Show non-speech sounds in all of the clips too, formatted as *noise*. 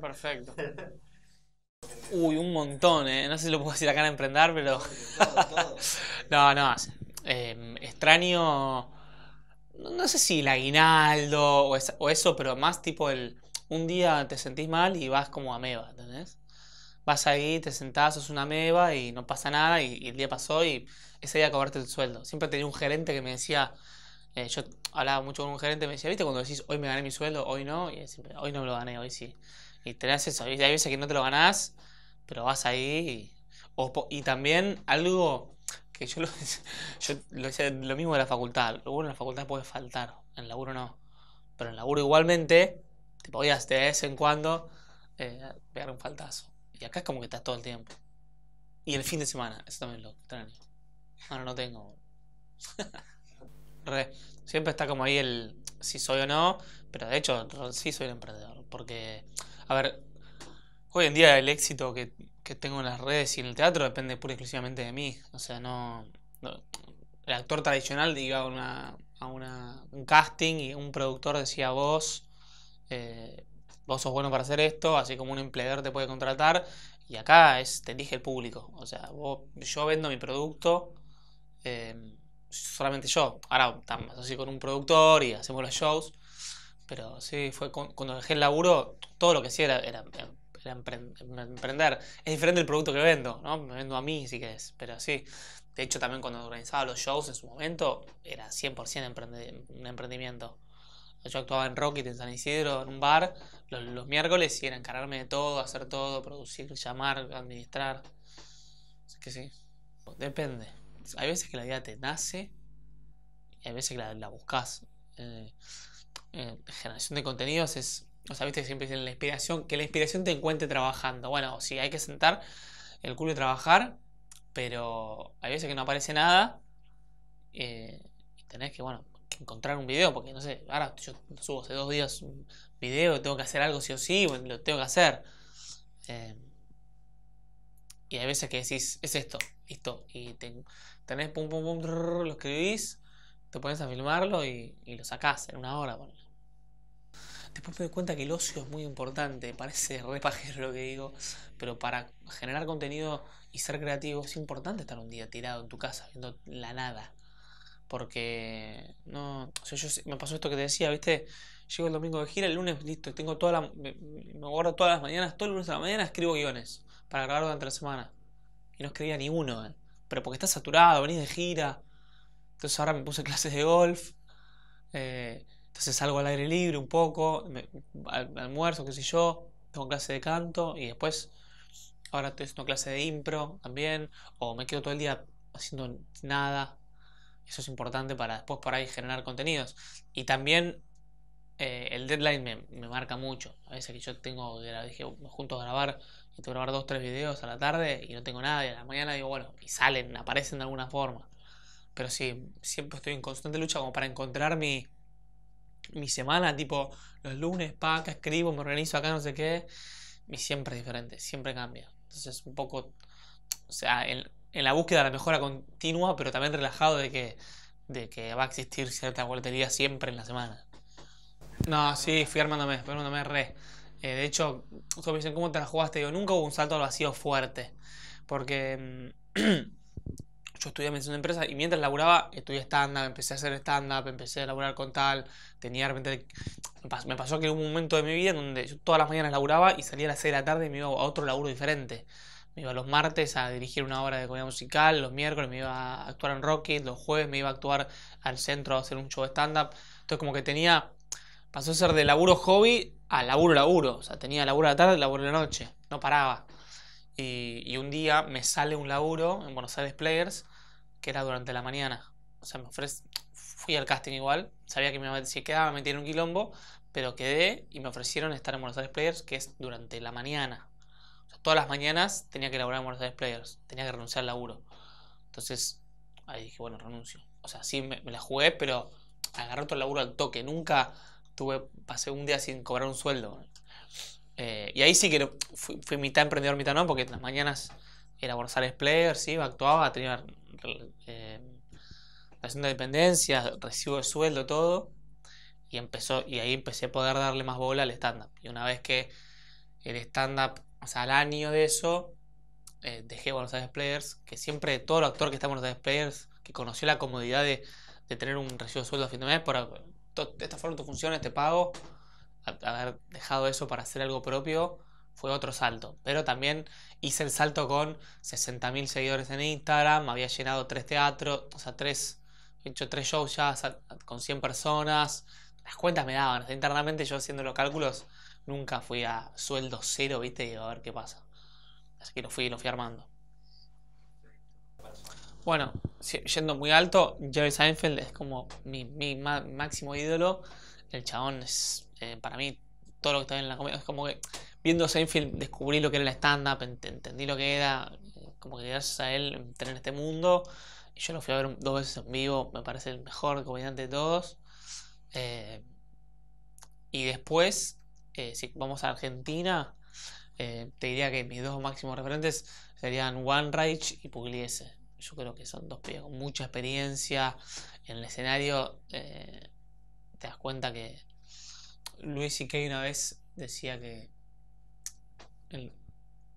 perfecto. *laughs* Uy, un montón, eh. No sé si lo puedo decir acá en emprender, pero... *laughs* no, no, eh, extraño... No sé si el aguinaldo o, eso, pero más tipo el... Un día te sentís mal y vas como ameba, ¿entendés? vas ahí, te sentás, sos una ameba y no pasa nada y, el día pasó y ese día cobraste el sueldo. Siempre tenía un gerente que me decía, eh, yo hablaba mucho con un gerente me decía, ¿viste cuando decís hoy me gané mi sueldo, hoy no? Y siempre, hoy no me lo gané, hoy sí. Y tenés eso. Y hay veces que no te lo ganás, pero vas ahí. Y, y también algo que yo lo, hice, *laughs* lo, mismo de la facultad. Luego en la facultad puedes faltar, en el laburo no. Pero en el laburo igualmente, te podías de vez en cuando eh, pegar un faltazo. Y acá es como que estás todo el tiempo. Y el fin de semana, eso también lo extraño. Ahora no tengo. *laughs* Siempre está como ahí el si soy o no, pero de hecho sí soy un emprendedor. Porque, a ver, hoy en día el éxito que, tengo en las redes y en el teatro depende pura y exclusivamente de mí. O sea, no. el actor tradicional diga una, a un casting y un productor decía vos. Eh, vos sos bueno para hacer esto, así como un empleador te puede contratar. Y acá es, te elige el público. O sea, yo vendo mi producto. Eh, solamente yo. Ahora así con un productor y hacemos los shows. Pero sí, fue cuando dejé el laburo, todo lo que hacía era, era, emprender. Es diferente el producto que vendo, ¿no? Me vendo a mí, si querés, pero sí. De hecho, también cuando organizaba los shows en su momento, era 100% un emprendimiento. Yo actuaba en Rocket, en San Isidro, en un bar, los, miércoles, y era encargarme de todo, hacer todo, producir, llamar, administrar. Así que sí, depende hay veces que la idea te nace y hay veces que la, buscas. Eh, eh, generación de contenidos es, o sea, viste, que siempre dicen la inspiración, que la inspiración te encuentre trabajando. Bueno, si hay que sentar el culo y trabajar, pero hay veces que no aparece nada eh, y tenés que, bueno, encontrar un video, porque no sé, ahora yo subo hace dos días un video, tengo que hacer algo sí o sí, lo tengo que hacer. Y hay veces que decís, es esto, listo. Y tenés pum, pum, pum, lo escribís, te pones a filmarlo y, lo sacás en una hora. Después me doy cuenta que el ocio es muy importante. *laughs* Parece repajero lo que digo, pero para generar contenido y ser creativo es importante estar un día tirado en tu casa viendo la nada. Porque no, o me pasó esto que te decía, ¿viste? Llego el domingo de gira, el lunes, listo, tengo toda la, me, guardo todas las mañanas, todo el lunes de la mañana escribo guiones para grabar durante la semana. Y no escribía ni uno, ¿eh? pero porque está saturado, venís de gira. Entonces ahora me puse *laughs* clases de golf. Eh, entonces salgo al aire libre un poco, almuerzo, qué sé yo. Tengo clase de canto y después ahora tengo clase de impro también. O me quedo todo el día haciendo nada. Eso es importante para después por ahí generar contenidos. Y también eh, el deadline me, marca mucho. A veces que yo tengo, dije, junto a grabar, y tengo que grabar dos, tres videos a la tarde y no tengo nada, y a la mañana digo, bueno, y salen, aparecen de alguna forma. Pero sí, siempre estoy en constante lucha como para encontrar mi, mi semana, tipo los lunes, pa, acá escribo, me organizo acá, no sé qué. Y siempre es diferente, siempre cambia. Entonces, un poco, o sea, en, la búsqueda de la mejora continua, pero también relajado de que, de que va a existir cierta voltería siempre en la semana. No, sí, fui armándome, fui armándome re. Eh, de hecho, ustedes me dicen, ¿cómo te la jugaste? Yo nunca hubo un salto al vacío fuerte. Porque mm, *clears throat* yo estudié medicina de empresa y mientras laburaba, estudié stand-up, empecé a hacer stand-up, empecé a laburar con tal. Tenía Me pasó que hubo un momento de mi vida en donde yo todas las mañanas laburaba y salía a las 6 de la tarde y me iba a otro laburo diferente. Me iba los martes a dirigir una obra de comedia musical, los miércoles me iba a actuar en Rockies, los jueves me iba a actuar al centro a hacer un show de stand-up. Entonces, como que tenía pasó a ser de laburo hobby a laburo laburo. O sea, tenía laburo a la tarde, laburo a la noche. No paraba. Y, un día me sale un laburo en Buenos Aires Players que era durante la mañana. O sea, me fui al casting igual. Sabía que me, si quedaba me tiene un quilombo, pero quedé y me ofrecieron estar en Buenos Aires Players, que es durante la mañana. O sea, todas las mañanas tenía que laburar en Buenos Aires Players. Tenía que renunciar al laburo. Entonces, ahí dije, bueno, renuncio. O sea, sí me, me la jugué, pero agarré otro laburo al toque. Nunca tuve, pasé un día sin cobrar un sueldo. Eh, y ahí sí que fui, mitad emprendedor, mitad no, porque las mañanas era González Players, sí, actuaba, tenía eh, relación de dependencia, recibo de sueldo, todo. Y, empezó, y ahí empecé a poder darle más bola al stand-up. Y una vez que el stand-up, o sea, al año de eso, eh, dejé Buenos Aires Players, que siempre todo el actor que está en Buenos Aires Players, que conoció la comodidad de, tener un recibo de sueldo a fin de mes, por, estas fueron tus funciones, te pago. Haber dejado eso para hacer algo propio fue otro salto. Pero también hice el salto con 60.000 seguidores en Instagram, había llenado tres teatros, o sea, tres, he hecho tres shows ya con 100 personas. Las cuentas me daban. Internamente yo haciendo los cálculos nunca fui a sueldo cero, ¿viste? a ver qué pasa. Así que lo fui, lo fui armando. Bueno, yendo muy alto, Jerry Seinfeld es como mi, máximo ídolo. El chabón es, eh, para mí, todo lo que está en la comedia. Es como que viendo Seinfeld descubrí lo que era el stand-up, entendí lo que era. Eh, como que gracias a él entré en este mundo. Y yo lo fui a ver dos veces en vivo. Me parece el mejor comediante de todos. Eh, y después, si vamos a Argentina, te diría que mis dos máximos referentes serían One Reich y Pugliese yo creo que son dos pibes con mucha experiencia. En el escenario eh, te das cuenta que Luis y Kay una vez decía que.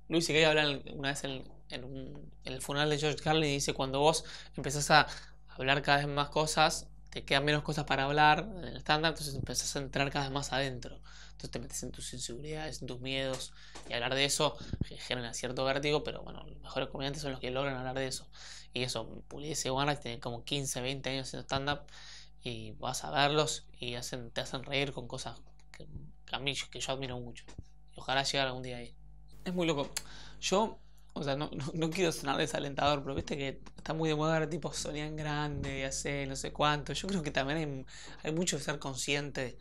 Luis y Kay una vez en, en el funeral de George Carlin y dice: Cuando vos empezás a hablar cada vez más cosas, te quedan menos cosas para hablar en el stand up, entonces empezás a entrar cada vez más adentro. Entonces te metes en tus inseguridades, en tus miedos, y hablar de eso genera cierto vértigo, pero bueno, los mejores comediantes son los que logran hablar de eso. Y eso, Puliese y tiene como 15, 20 años haciendo stand-up, y vas a verlos y te hacen reír con cosas que, que yo admiro mucho. ojalá llegar algún día ahí. Es muy loco. Yo o sea, no, no, quiero sonar desalentador, pero viste que está muy de moda tipo Sonían Grande y hace no sé cuánto. Yo creo que también hay, mucho que ser consciente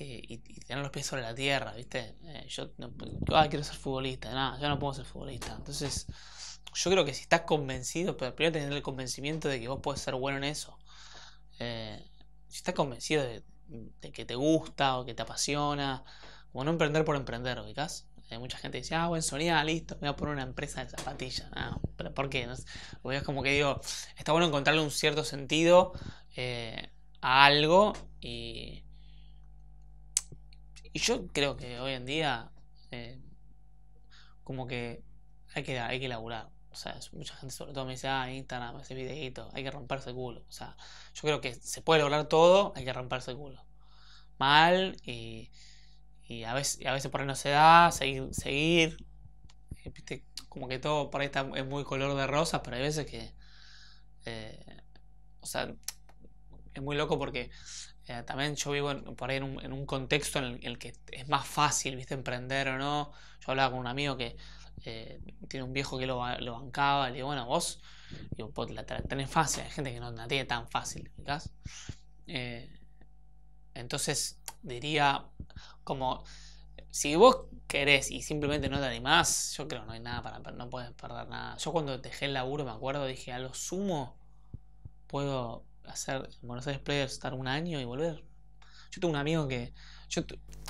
eh, y, tener los pies sobre la tierra, ¿viste? Eh, yo no, ah, quiero ser futbolista, nada, yo no puedo ser futbolista. Entonces, yo creo que si estás convencido, pero primero tener el convencimiento de que vos puedes ser bueno en eso. Eh, si estás convencido de, que te gusta o que te apasiona, o no emprender por emprender, ¿ubicás? mucha gente dice, ah, buen sonido, listo, voy a poner una empresa de zapatillas. No, ah, pero ¿por qué? es como que digo, está bueno encontrarle un cierto sentido eh, a algo y. yo creo que hoy en día, eh, como que hay que, hay que laburar. O sea, mucha gente sobre todo me dice, ah, Instagram, ese videito, hay que romperse el culo. O sea, yo creo que se puede lograr todo, hay que romperse el culo. Mal y y a veces, a veces por ahí no se da, seguir, seguir. Eh, como que todo por ahí es muy color de rosa, pero hay veces que. Eh, o sea, es muy loco porque eh, también yo vivo por ahí en un, en un contexto en el, que es más fácil, ¿viste? Emprender o no. Yo hablaba con un amigo que tiene un viejo que lo, lo, bancaba. Le digo, bueno, vos, digo, la, la tenés fácil. Hay gente que no la tiene tan fácil, ¿verdad? entonces, diría como si vos querés y simplemente no te animás, yo creo que no hay nada para no puedes perder nada. Yo cuando dejé el laburo me acuerdo dije, a lo sumo puedo hacer en Buenos Aires Players estar un año y volver. Yo tengo un amigo que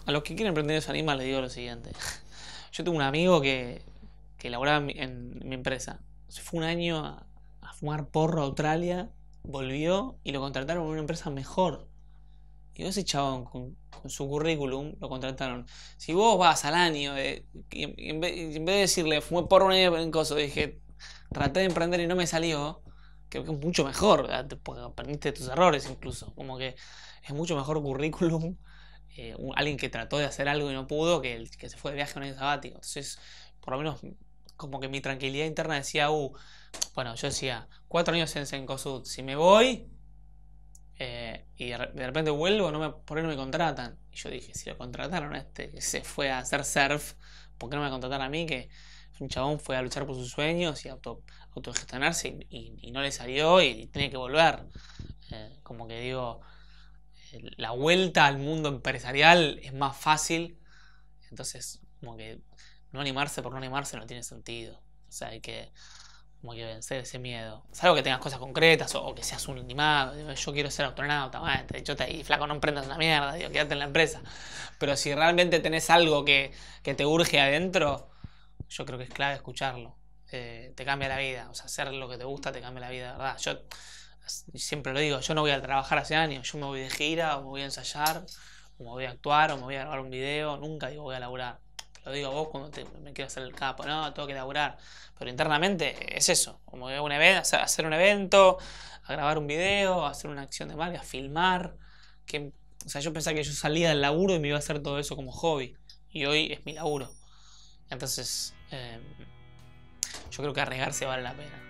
a los que quieren emprender ese anima les digo lo siguiente. *laughs* Yo tengo un amigo que que en mi, empresa. Se fue un año a, a fumar porro a Australia, volvió y lo contrataron en una empresa mejor y ese chabón con, su currículum lo contrataron. Si vos vas al año eh, en, vez, de decirle fue por un año en coso, dije traté de emprender y no me salió, que es mucho mejor, ah, porque aprendiste tus errores incluso. Como que es mucho mejor currículum *laughs* eh, alguien que trató de hacer algo y no pudo que el que se fue de viaje a un año sabático. Entonces, por lo menos como que mi tranquilidad interna decía, uh, bueno, yo decía, cuatro años en Sencosud, si me voy, eh, y de repente vuelvo, no me, por qué no me contratan. Y yo dije, si lo contrataron este que se fue a hacer surf, ¿por qué no me contrataron a mí? Que un chabón fue a luchar por sus sueños y auto, autogestionarse y, no le salió y, tenía tiene que volver. Eh, como que digo, la vuelta al mundo empresarial es más fácil. Entonces, como que no animarse por no animarse no tiene sentido. O sea, hay que como que vencer ese miedo. Salvo que tengas cosas concretas o, que seas un animado. yo quiero ser astronauta. Bueno, yo te ahí, flaco, no emprendas una mierda. quédate en la empresa. Pero si realmente tenés algo que, te urge adentro, yo creo que es clave escucharlo. Eh, te cambia la vida. O sea, hacer lo que te gusta te cambia la vida, ¿verdad? Yo siempre lo digo, yo no voy a trabajar hace años. Yo me voy de gira o me voy a ensayar o me voy a actuar o me voy a grabar un video. Nunca digo voy a laburar lo digo a vos cuando me quiero hacer el capo, no, tengo que laburar. Pero internamente es eso, como hacer un evento, a grabar un video, a hacer una acción de marca, filmar. Que, o sea, yo pensaba que yo salía del laburo y me iba a hacer todo eso como hobby. Y hoy es mi laburo. Entonces, eh, yo creo que arriesgarse vale la pena.